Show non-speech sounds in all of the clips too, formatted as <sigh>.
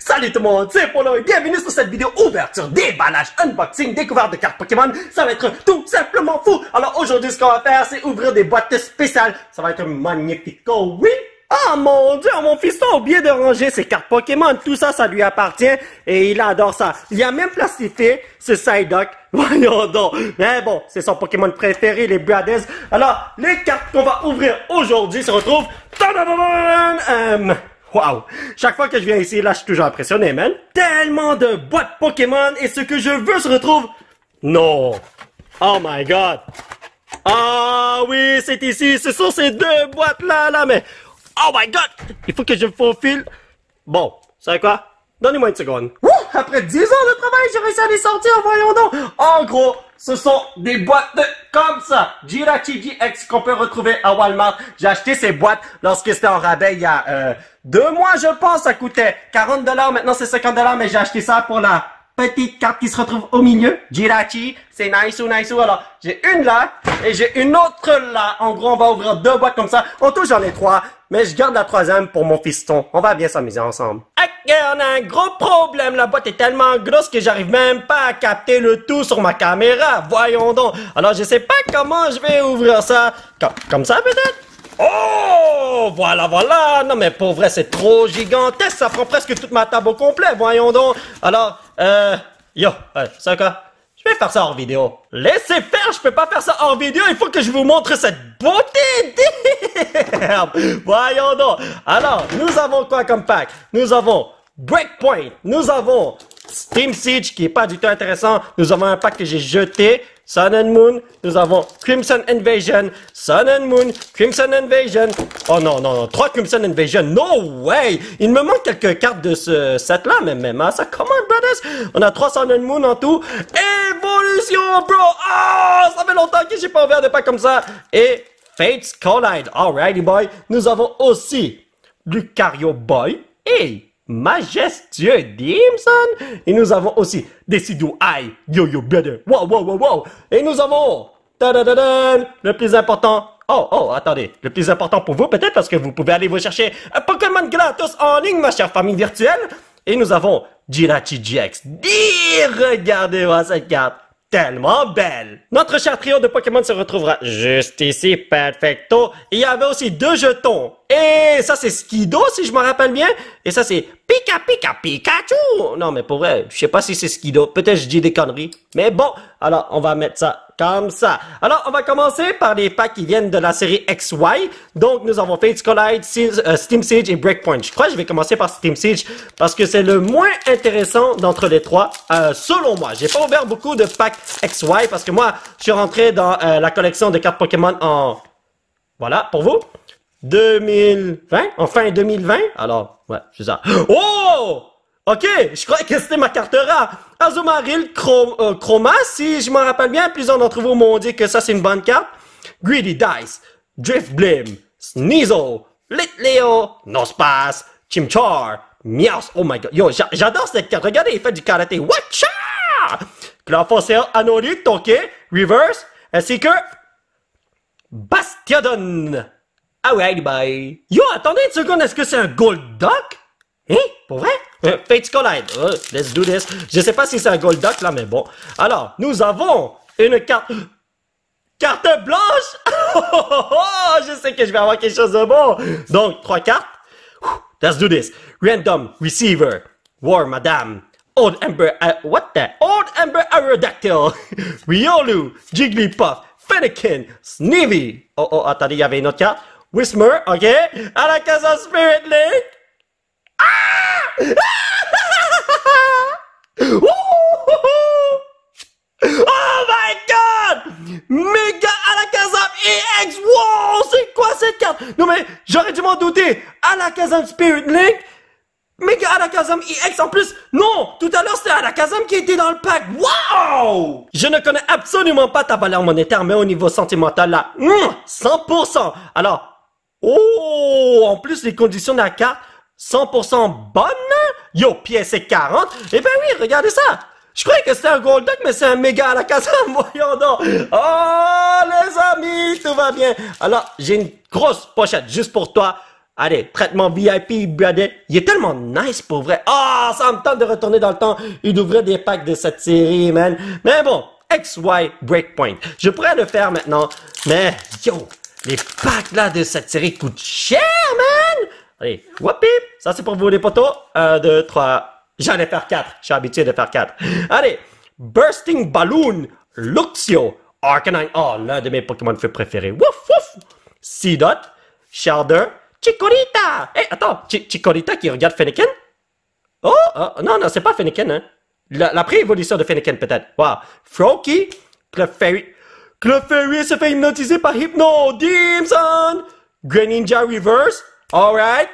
Salut tout le monde, c'est Polo et bienvenue sur cette vidéo ouverture, déballage, unboxing, découverte de cartes Pokémon. Ça va être tout simplement fou. Alors aujourd'hui, ce qu'on va faire, c'est ouvrir des boîtes spéciales. Ça va être magnifique, oh oui! Oh mon dieu, mon fils, a oublié de ranger ses cartes Pokémon. Tout ça, ça lui appartient et il adore ça. Il a même plastifié ce Psyduck. <laughs> Voyons donc. Mais bon, c'est son Pokémon préféré, les Buades. Alors, les cartes qu'on va ouvrir aujourd'hui se retrouvent... Wow! Chaque fois que je viens ici, là, je suis toujours impressionné, man. Tellement de boîtes Pokémon et ce que je veux se retrouve. Non! Oh my god! Ah oui, c'est ici, ce sont ces deux boîtes-là, là, mais... Oh my god! Il faut que je faufile. Bon, c'est quoi? Donnez-moi une seconde. Après 10 ans de travail, j'ai réussi à les sortir, voyons donc. En gros, ce sont des boîtes comme ça. Jirachi GX, qu'on peut retrouver à Walmart. J'ai acheté ces boîtes lorsque c'était en rabais il y a 2 euh, deux mois, je pense. Ça coûtait 40 dollars. Maintenant, c'est 50 dollars, mais j'ai acheté ça pour la petite carte qui se retrouve au milieu. Jirachi, c'est nice ou nice ou. Alors, j'ai une là et j'ai une autre là. En gros, on va ouvrir deux boîtes comme ça. En tout, j'en ai trois mais je garde la troisième pour mon fiston. On va bien s'amuser ensemble. Ok, on a un gros problème. La boîte est tellement grosse que j'arrive même pas à capter le tout sur ma caméra. Voyons donc. Alors, je sais pas comment je vais ouvrir ça. comme, ça, peut-être? Oh, voilà, voilà. Non, mais pour vrai, c'est trop gigantesque. Ça prend presque toute ma table au complet. Voyons donc. Alors, euh, yo, ouais, quoi? faire ça en vidéo. Laissez faire, je peux pas faire ça en vidéo. Il faut que je vous montre cette beauté. <laughs> Voyons donc. Alors, nous avons quoi comme pack Nous avons Breakpoint. Nous avons Steam Siege qui est pas du tout intéressant. Nous avons un pack que j'ai jeté. Sun and Moon. Nous avons Crimson Invasion. Sun and Moon. Crimson Invasion. Oh non, non, non. Trois Crimson Invasion. No way! Il me manque quelques cartes de ce set-là, mais même, à Ça, comment, brothers? On a trois Sun and Moon en tout. Évolution, bro! Ah! ça fait longtemps que j'ai pas ouvert des packs comme ça. Et Fates Collide. Alrighty, boy. Nous avons aussi Lucario Boy. Hey! majestueux Dimson. Et nous avons aussi Decidu I Yo Yo Brother. Wow, wow, wow, wow. Et nous avons, da da da le plus important. Oh, oh, attendez. Le plus important pour vous, peut-être, parce que vous pouvez aller vous chercher un Pokémon gratos en ligne, ma chère famille virtuelle. Et nous avons Jirachi GX. Regardez-moi cette carte tellement belle. Notre cher trio de Pokémon se retrouvera juste ici, perfecto. Il y avait aussi deux jetons. Et ça c'est Skido si je me rappelle bien. Et ça c'est Pika Pika Pikachu. Non mais pour vrai, je sais pas si c'est Skido. Peut-être je dis des conneries. Mais bon, alors on va mettre ça comme ça. Alors, on va commencer par les packs qui viennent de la série XY. Donc, nous avons Fates Collide, euh, Steam Siege et Breakpoint. Je crois que je vais commencer par Steam Siege parce que c'est le moins intéressant d'entre les trois, euh, selon moi. J'ai pas ouvert beaucoup de packs XY parce que moi, je suis rentré dans euh, la collection de cartes Pokémon en... Voilà, pour vous. 2020, en fin 2020. Alors, ouais, c'est ça. Oh! OK, je crois que c'était ma cartera. Azumaril Chroma, euh, Chroma, si je m'en rappelle bien, plusieurs d'entre vous m'ont dit que ça c'est une bonne carte. Greedy Dice, Drift Blim, Sneasel, Lit Leo, Nospas, Chimchar, Miaos, Oh my god, yo, j'adore cette carte. Regardez, il fait du karaté. Watcha! Clafosseur, Anorik, OK, Reverse, ainsi que Bastiodon. Alright, ah bye. Yo, attendez une seconde, est-ce que c'est un Gold Duck? Hein? Pour vrai? Euh, Fates Collide. Oh, let's do this. Je sais pas si c'est un Golduck là, mais bon. Alors, nous avons une carte... Carte blanche <laughs> oh, oh, oh, Je sais que je vais avoir quelque chose de bon. Donc, trois cartes. Let's do this. Random Receiver. War Madame. Old Ember... Euh, what the? Old Ember Aerodactyl. <laughs> Riolu. Jigglypuff. Fennekin. Sneevy, Oh, oh, attendez, il y avait une autre carte. Whismer, ok. À la Spirit Link. Ah! <laughs> oh my god Mega Alakazam EX Wow C'est quoi cette carte Non mais j'aurais dû m'en douter Alakazam Spirit Link Mega Alakazam EX en plus Non Tout à l'heure c'était Alakazam qui était dans le pack Wow Je ne connais absolument pas ta valeur monétaire mais au niveau sentimental là 100% hmm, Alors Oh En plus les conditions de la carte 100% bonne, yo, pièce 40. Eh ben oui, regardez ça. Je croyais que c'était un gold duck, mais c'est un méga à la casa, <laughs> voyons donc. Oh, les amis, tout va bien. Alors, j'ai une grosse pochette juste pour toi. Allez, traitement VIP, brother. Il est tellement nice pour vrai. oh, ça me tente de retourner dans le temps et d'ouvrir des packs de cette série, man. Mais bon, XY Breakpoint. Je pourrais le faire maintenant, mais yo, les packs là de cette série coûtent cher, man. Allez, Wopip, ça c'est pour vous les potos. Un, 2, 3. J'en ai faire quatre. Je suis habitué de faire quatre. Allez, Bursting Balloon, Luxio, Arcanine. Oh, l'un de mes Pokémon feu préférés. Wouf, wouf. Seedot, Shelder, Chikorita. Eh, attends, Chikorita qui regarde Fennekin? Oh, oh, non, non, c'est pas Fennekin, hein. La, la pré-évolution de Fennekin, peut-être. Wow. Froakie, Clefairy. Clefairy se fait hypnotiser par Hypno, Dimson, Greninja Reverse, right!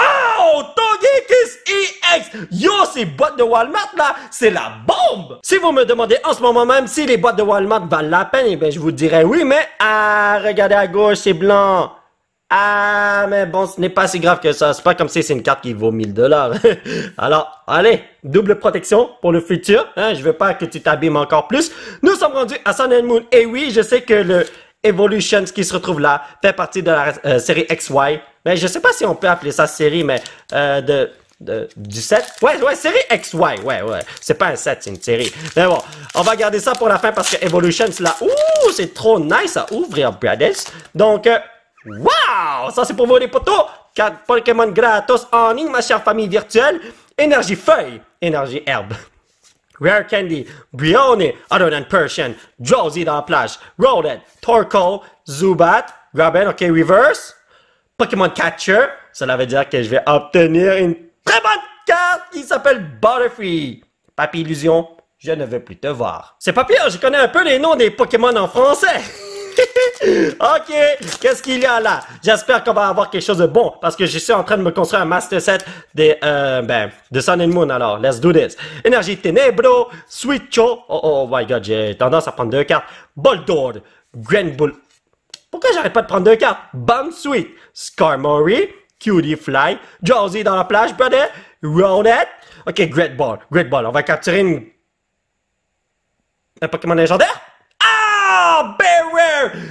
Oh, Togekiss EX! Yo, ces boîtes de Walmart là, c'est la bombe! Si vous me demandez en ce moment même si les boîtes de Walmart valent la peine, eh ben je vous dirais oui, mais ah, regardez à gauche, c'est blanc. Ah, mais bon, ce n'est pas si grave que ça. C'est pas comme si c'est une carte qui vaut 1000 dollars. <laughs> Alors, allez, double protection pour le futur. Hein, je veux pas que tu t'abîmes encore plus. Nous sommes rendus à Sun and Moon. Et oui, je sais que le Evolution qui se retrouve là, fait partie de la euh, série XY. Mais ben, je sais pas si on peut appeler ça série, mais euh, de, de, du set, Ouais, ouais, série XY. Ouais, ouais. C'est pas un set, c'est une série. Mais bon, on va garder ça pour la fin parce que Evolution, c'est là. Ouh, c'est trop nice à ouvrir, Bradis. E Donc, euh, wow! Ça, c'est pour vous, les potos. 4 Pokémon gratos en ligne, ma chère famille virtuelle. Énergie feuille, énergie herbe. Rare Candy, Brioni, Other Than Persian, dans la plage, Rolled, Torkoal, Zubat, Graben, ok, Reverse, Pokémon Catcher. Cela veut dire que je vais obtenir une très bonne carte qui s'appelle Butterfree. Papy Illusion, je ne veux plus te voir. C'est pas pire, je connais un peu les noms des Pokémon en français. <laughs> OK, qu'est-ce qu'il y a là? J'espère qu'on va avoir quelque chose de bon parce que je suis en train de me construire un master set de, euh, ben, de Sun and Moon. Alors, let's do this. Énergie Tenebro, Switcho. Oh, oh, oh my god, j'ai tendance à prendre deux cartes. Boldor, green Bull. Pourquoi j'arrête pas de prendre deux cartes? Bomb Sweet, Skarmory, Cutie Fly, Josie dans la plage, brother, Ronette. OK, Great Ball, Great Ball. On va capturer une... un Pokémon légendaire. Ah! Ben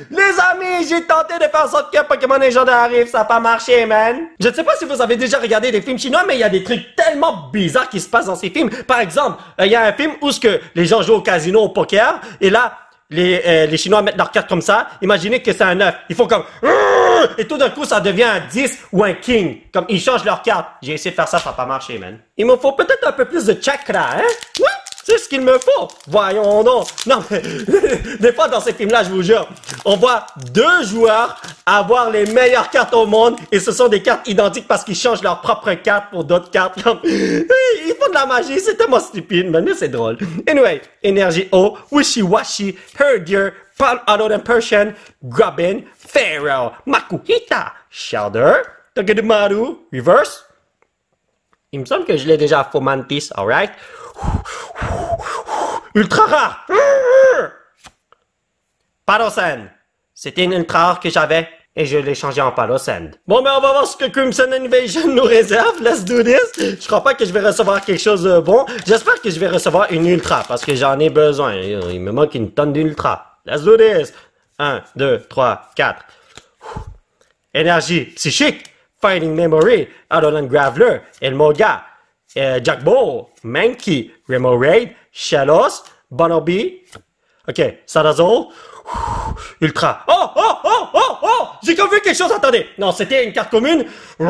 les amis, j'ai tenté de faire en sorte que Pokémon légendaire arrive, ça n'a pas marché, man. Je ne sais pas si vous avez déjà regardé des films chinois, mais il y a des trucs tellement bizarres qui se passent dans ces films. Par exemple, euh, il y a un film où ce que les gens jouent au casino, au poker, et là, les, euh, les Chinois mettent leur carte comme ça. Imaginez que c'est un 9. Ils font comme... Et tout d'un coup, ça devient un 10 ou un king. Comme ils changent leur carte. J'ai essayé de faire ça, ça n'a pas marché, man. Il me faut peut-être un peu plus de chakra, hein? C'est ce qu'il me faut. Voyons donc. Non, mais <laughs> des fois dans ces films-là, je vous jure, on voit deux joueurs avoir les meilleures cartes au monde et ce sont des cartes identiques parce qu'ils changent leurs propres cartes pour d'autres cartes. <laughs> Ils font de la magie, c'est tellement stupide, mais c'est drôle. Anyway, Energy O, wishy-washy, her dear, Persian, Pharaoh, Makuhita, shoulder, Togedemaru, Reverse. Il me semble que je l'ai déjà Fomantis, alright? Ultra rare! <laughs> Palosen! C'était une ultra rare que j'avais et je l'ai changé en Palosen. Bon, mais on va voir ce que Crimson Invasion nous réserve. Let's do this. Je crois pas que je vais recevoir quelque chose de bon. J'espère que je vais recevoir une ultra parce que j'en ai besoin. Il me manque une tonne d'ultra. Let's do this. 1, 2, 3, 4. Énergie psychique. Fighting Memory. Adolan Graveler. El Moga. Jackbo, euh, Jack Ball, Mankey, Remo Raid, Shalos, Bonobi. Ok, Sarazol. Ultra. Oh, oh, oh, oh, oh! J'ai comme vu quelque chose, attendez! Non, c'était une carte commune. Oh!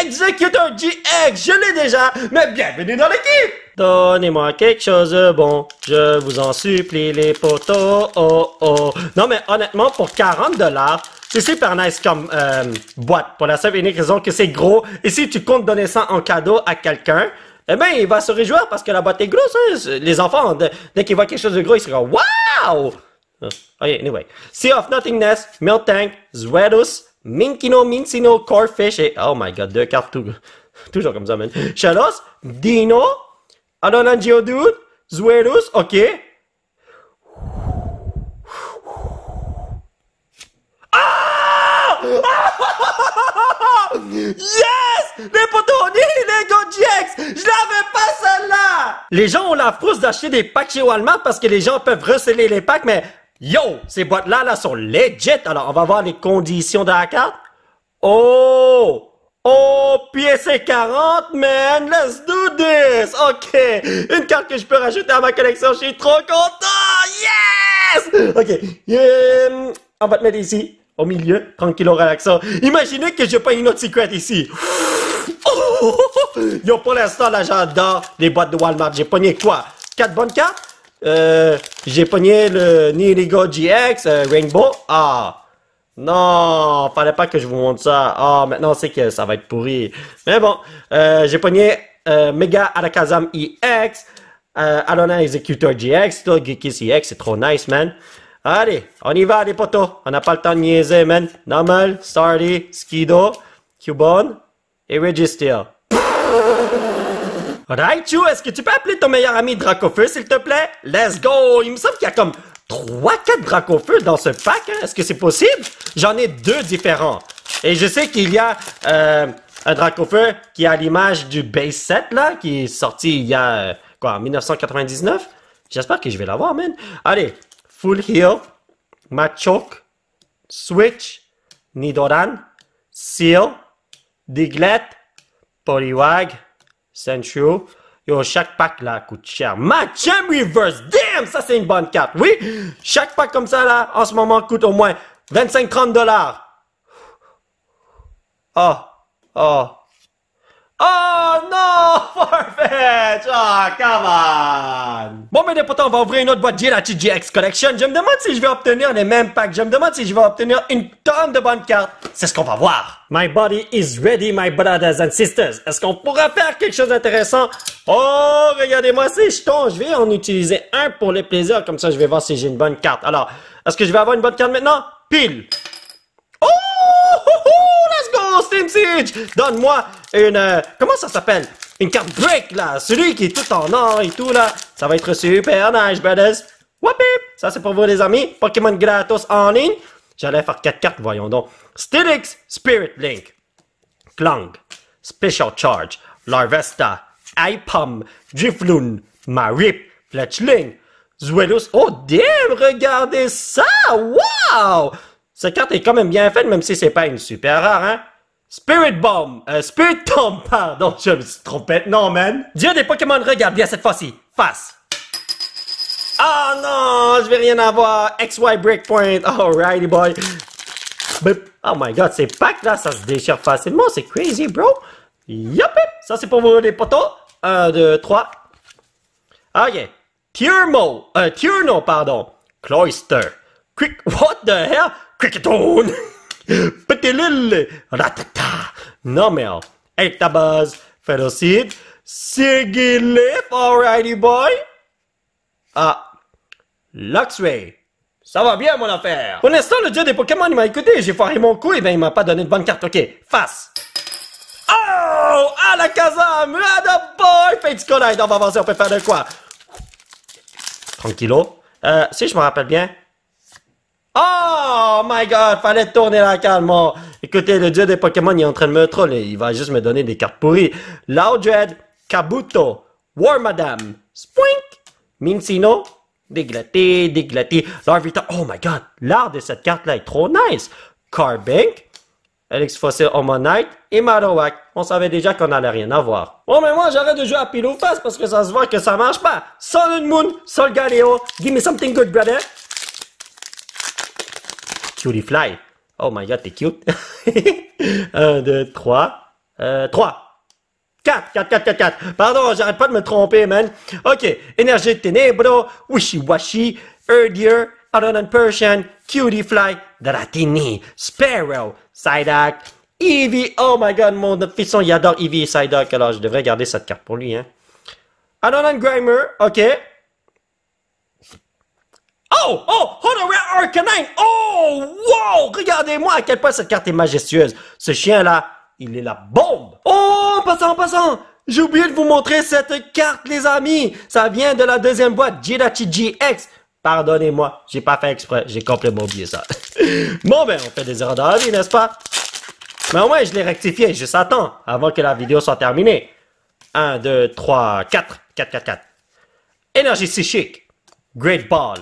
Executor GX, je l'ai déjà, mais bienvenue dans l'équipe! Donnez-moi quelque chose bon, je vous en supplie les potos, oh oh. Non mais honnêtement, pour 40$, c'est super nice comme euh, boîte pour la seule et unique raison que c'est gros. Et si tu comptes donner ça en cadeau à quelqu'un, eh ben il va se réjouir parce que la boîte est grosse. Hein. Les enfants, dès qu'ils voient quelque chose de gros, ils seront Wow! Oh, okay, anyway. Sea of Nothingness, Miltank, Zwerus, Minkino, Mincino, Corefish et... Oh my god, deux cartes tout, <laughs> toujours comme ça, man. Shadows, Dino, Adonan Geodude, Zwerus, ok, Yes! Les les Gojeks! Je l'avais pas celle-là! Les gens ont la frousse d'acheter des packs chez Walmart parce que les gens peuvent receler les packs, mais yo, ces boîtes-là là, sont legit. Alors, on va voir les conditions de la carte. Oh! Oh, PSA 40, man! Let's do this! OK! Une carte que je peux rajouter à ma collection, je suis trop content! Yes! OK. Yeah. on va te mettre ici au milieu, tranquille, relaxant. Imaginez que je pas une autre secret ici. <laughs> Yo, pour l'instant, là, j'adore les boîtes de Walmart. J'ai pogné quoi? 4 bonnes cartes? Euh, j'ai pogné le Nirigo GX, euh, Rainbow. Ah! Non, fallait pas que je vous montre ça. Ah, maintenant, c'est que ça va être pourri. Mais bon, euh, j'ai pogné Mega Arakazam EX, Alona Executor GX, Togekis EX, c'est trop nice, man. Allez, on y va les potos. On n'a pas le temps de niaiser, man. Normal, Sardi, Skido, Cubone et Right Raichu, est-ce que tu peux appeler ton meilleur ami Dracofeu, s'il te plaît? Let's go! Il me semble qu'il y a comme 3-4 Dracofeu dans ce pack. Hein? Est-ce que c'est possible? J'en ai deux différents. Et je sais qu'il y a euh, un Dracofeu qui a l'image du base set, là, qui est sorti il y a, quoi, 1999? J'espère que je vais l'avoir, man. Allez, Full Heel, Machoke, Switch, Nidoran, Seal, Diglett, polywag, Senshu. Yo, chaque pack là coûte cher. Match Reverse, damn, ça c'est une bonne carte. Oui, chaque pack comme ça là, en ce moment coûte au moins 25-30 dollars. Oh, oh, Oh non! <laughs> Farfetch! oh, come on! Bon, mais pourtant, on va ouvrir une autre boîte à TGX Collection. Je me demande si je vais obtenir les mêmes packs. Je me demande si je vais obtenir une tonne de bonnes cartes. C'est ce qu'on va voir. My body is ready, my brothers and sisters. Est-ce qu'on pourra faire quelque chose d'intéressant? Oh, regardez-moi ces jetons. Je vais en utiliser un pour le plaisir. Comme ça, je vais voir si j'ai une bonne carte. Alors, est-ce que je vais avoir une bonne carte maintenant? Pile! Oh! Steam Siege! Donne-moi une... Euh, comment ça s'appelle? Une carte break, là! Celui qui est tout en or et tout, là! Ça va être super nice, brothers! Ça, c'est pour vous, les amis. Pokémon gratos en ligne. J'allais faire 4 cartes, voyons donc. Stylix, Spirit Link, Klang, Special Charge, Larvesta, Ipom, Drifloon, Marip, Fletchling, Zuelos... Oh, damn! Regardez ça! Wow! Cette carte est quand même bien faite, même si c'est pas une super rare, hein? Spirit Bomb! Euh, Spirit Tomb, pardon, je me suis trompé. Non, man! Dieu des Pokémon, regarde bien cette fois-ci. Face! oh, non! Je vais rien avoir! XY Breakpoint! Alrighty, boy! Oh my god, ces packs-là, ça se déchire facilement, c'est crazy, bro! Yup! Ça, c'est pour vous, les potos! 1, 2, 3. Ok. Tierno! Euh, pardon! Cloister! Quick, what the hell? Cricketone! <laughs> Petit Pétilule, ratata, et tabaz, Félicite! Sigilif, alrighty boy. Ah, Luxray. Ça va bien, mon affaire. Pour l'instant, le dieu des Pokémon, il m'a écouté. J'ai foiré mon coup, et ben, il m'a pas donné de bonne carte. Ok, face. Oh! À la casa! À boy! Fait du on va avancer, on peut faire de quoi? Tranquilo! Euh, si je me rappelle bien, Oh my god, fallait tourner la calme. Écoutez, le dieu des Pokémon il est en train de me troller. Il va juste me donner des cartes pourries. Loudred, Kabuto, War Madame, Spoink, Mincino, déglaté, déglaté. Larvita, oh my god, l'art de cette carte-là est trop nice. Carbink, Alex Fossil, Omonite et Marowak. On savait déjà qu'on allait rien avoir. Oh mais moi, j'arrête de jouer à pile face parce que ça se voit que ça marche pas. Solid Moon, Sol Galeo, give me something good, brother. Cutie Fly. Oh my god, t'es cute. 1, 2, 3. 3. 4, 4, 4, 4, 4. Pardon, j'arrête pas de me tromper, man. OK. Énergie de Tenebro, Washi, Erdier, Adonan Persian, Cutie Fly, Dratini, Sparrow, Psyduck, Eevee. Oh my god, mon fisson, il adore Eevee et Psyduck. Alors, je devrais garder cette carte pour lui, hein. Grimer, OK. Oh, oh, Honorary Arcanine! Oh, wow! Regardez-moi à quel point cette carte est majestueuse. Ce chien-là, il est la bombe. Oh, passons, passant, passant, j'ai oublié de vous montrer cette carte, les amis. Ça vient de la deuxième boîte, Jirachi GX. Pardonnez-moi, j'ai pas fait exprès, j'ai complètement oublié ça. <laughs> bon ben, on fait des erreurs dans la vie, n'est-ce pas? Mais au moins, je l'ai rectifié, je s'attends avant que la vidéo soit terminée. 1, 2, 3, 4, 4, 4, 4. Énergie psychique. Great Ball.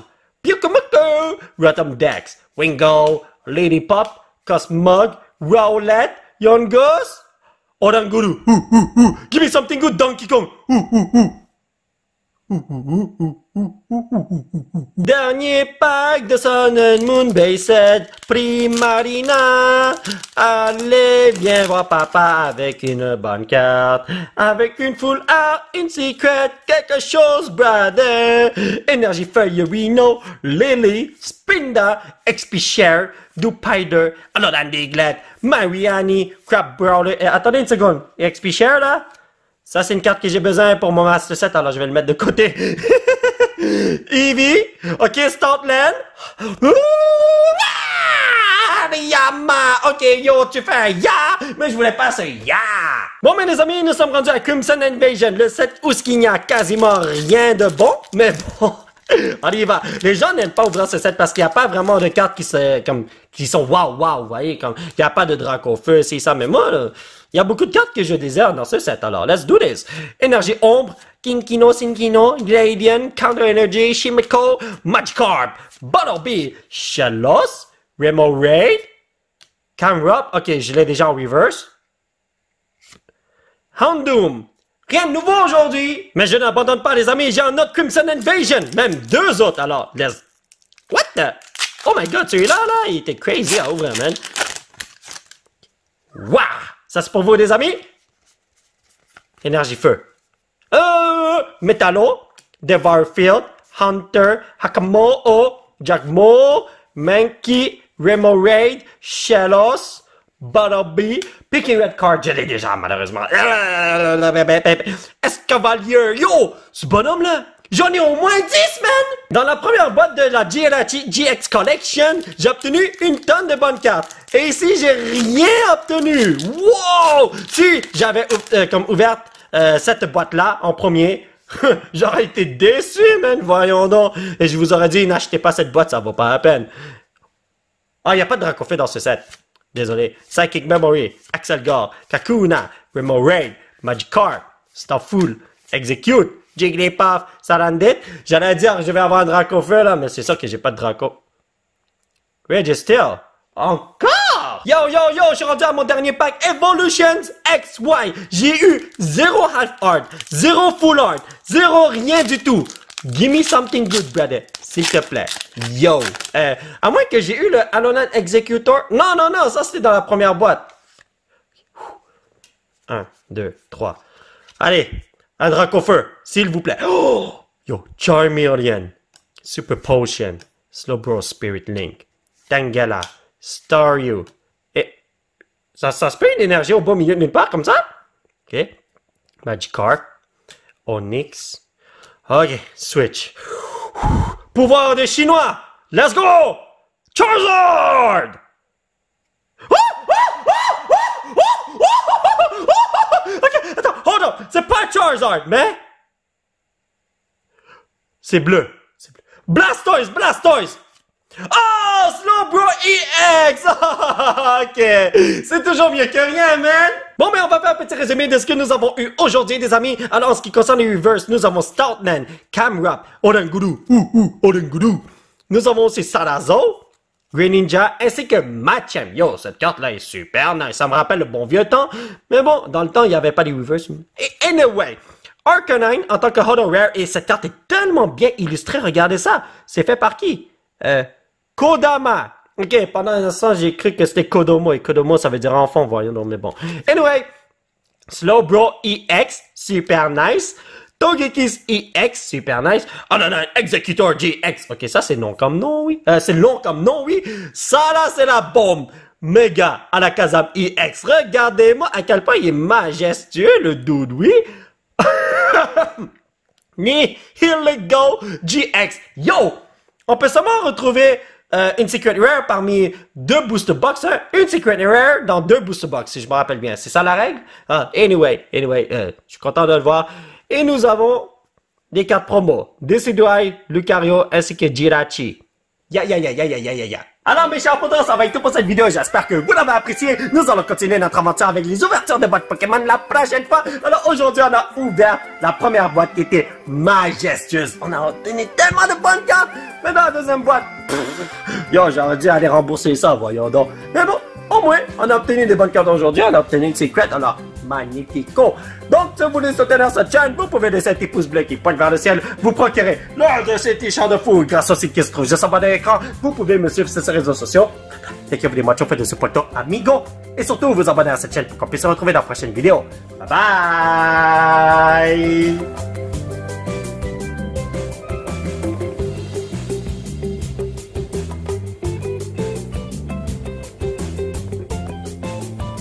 Wingo, Rotom Dex, Wingo, Lady Pop, Cosmog, Rowlet, Yongos, Oranguru, ooh, ooh, ooh, give me something good, Donkey Kong, ooh, ooh, ooh. Dernier pack de Sun and Moon Based Primarina. Allez, viens voir papa avec une bonne carte. Avec une full art, une secret, quelque chose, brother. Energy Fire, Lily, Spinda, XP Share, Dupider, Alodan Glad, Mariani, Crab Brawler. Et eh, attendez une seconde, XP Share là? Ça, c'est une carte que j'ai besoin pour mon Master set alors je vais le mettre de côté. Eevee. <laughs> OK, stop lane. Ah, Yama! Ok, yo, tu fais un ya, mais je voulais pas ce ya! Bon, mais les amis, nous sommes rendus à Crimson Invasion, le set où ce qu'il n'y a quasiment rien de bon, mais bon. <laughs> On y va. Les gens n'aiment pas ouvrir ce set parce qu'il n'y a pas vraiment de cartes qui, se, comme, qui sont waouh, waouh, vous voyez, comme, il n'y a pas de drac feu, c'est ça, mais moi, là, il y a beaucoup de cartes que je désire dans ce set, alors let's do this. Énergie Ombre, Kinkino, Sinkino, Gladian, Counter Energy, Shimiko, Magikarp, Bee, Shalos, Remo Raid, Camrop, ok, je l'ai déjà en reverse. Houndoom, rien de nouveau aujourd'hui, mais je n'abandonne pas les amis, j'ai un autre Crimson Invasion, même deux autres, alors let's... What the... Oh my god, celui-là, là, il était crazy à ouvrir, man. Waouh ça, c'est pour vous, les amis. Énergie feu. Euh, Metallo, Devarfield, Hunter, Hakamo, Jackmo, Mankey, Remoraid, Shellos, Butterby, Picking Red Card, je l'ai déjà, malheureusement. Escavalier, yo! Ce bonhomme-là, J'en ai au moins 10, man! Dans la première boîte de la GLH GX Collection, j'ai obtenu une tonne de bonnes cartes. Et ici, j'ai rien obtenu. Wow! Si j'avais euh, comme ouverte euh, cette boîte-là en premier, <laughs> j'aurais été déçu, man. Voyons donc. Et je vous aurais dit, n'achetez pas cette boîte, ça vaut pas la peine. Ah, il n'y a pas de Dracophée dans ce set. Désolé. Psychic Memory, Axel Gore, Kakuna, Remo Raid, Magikarp, Starfall, Execute, Jigglypuff, Sarandit. J'allais dire, je vais avoir un dracofé là, mais c'est sûr que j'ai pas de Draco. Register. Encore? Yo, yo, yo, je suis rendu à mon dernier pack Evolutions XY. J'ai eu 0 half art, 0 full art, 0 rien du tout. Give me something good, brother. S'il te plaît. Yo. Eh, à moins que j'ai eu le Alolan Executor. Non, non, non, ça c'était dans la première boîte. 1, 2, 3. Allez, un Dracofeu, s'il vous plaît. Oh! Yo, Charmeleon. Super Potion. Slowbro Spirit Link. Tangela. Staryu. Ça, ça se peut une énergie au bas milieu de nulle part comme ça? OK. Magikarp. Onyx. OK. Switch. Pouvoir des Chinois! Let's go! Charizard! OK, attends, hold on C'est pas Charizard, mais... C'est bleu. bleu. Blastoise! Blastoise! Oh, Slowbro EX! <laughs> ok, c'est toujours mieux que rien, man! Bon, mais ben, on va faire un petit résumé de ce que nous avons eu aujourd'hui, des amis. Alors, en ce qui concerne les reverse, nous avons Stoutman, Camrap, Oranguru, ou Ouh! Oranguru. Nous avons aussi Sarazo, Green Ninja, ainsi que Machem. Yo, cette carte-là est super nice. Ça me rappelle le bon vieux temps. Mais bon, dans le temps, il n'y avait pas les reverse. Et anyway, Arcanine, en tant que Hollow Rare, et cette carte est tellement bien illustrée. Regardez ça. C'est fait par qui? Euh, Kodama. Ok, pendant un instant, j'ai cru que c'était Kodomo, et Kodomo, ça veut dire enfant, voyons, non, mais bon. Anyway, Slowbro EX, super nice. Togeki's EX, super nice. Oh non, non, Executor GX. Ok, ça c'est long comme nom, oui. Euh, c'est long comme nom, oui. Ça là, c'est la bombe. Mega à EX. Regardez-moi à quel point il est majestueux, le dude, oui. <laughs> Ni Go GX. Yo! On peut seulement retrouver euh, une secret rare parmi deux booster box, une secret rare dans deux booster box, si je me rappelle bien. C'est ça la règle? Ah, anyway, anyway, euh, je suis content de le voir. Et nous avons des cartes promo. Decidueye, Lucario, ainsi que Jirachi. Ya, ya, ya, ya, ya, ya, ya, ya. Alors mes chers potos, ça va être tout pour cette vidéo, j'espère que vous l'avez apprécié. Nous allons continuer notre aventure avec les ouvertures de boîtes Pokémon la prochaine fois. Alors aujourd'hui, on a ouvert la première boîte qui était majestueuse. On a obtenu tellement de bonnes cartes. Maintenant, la deuxième boîte, Yo, j'aurais dû aller rembourser ça, voyons donc. Mais bon, au moins, on a obtenu des bonnes cartes aujourd'hui, on a obtenu une secret, Alors, magnifique. Donc, si vous voulez soutenir cette chaîne, vous pouvez laisser un petit pouce bleu qui pointe vers le ciel, vous procurer l'un de ces t-shirts de fou grâce au site qui se trouve juste en bas l'écran. Vous pouvez me suivre sur ces réseaux sociaux. et que vous les machos, de ce amigo. Et surtout, vous abonner à cette chaîne pour qu'on puisse se retrouver dans la prochaine vidéo. Bye bye!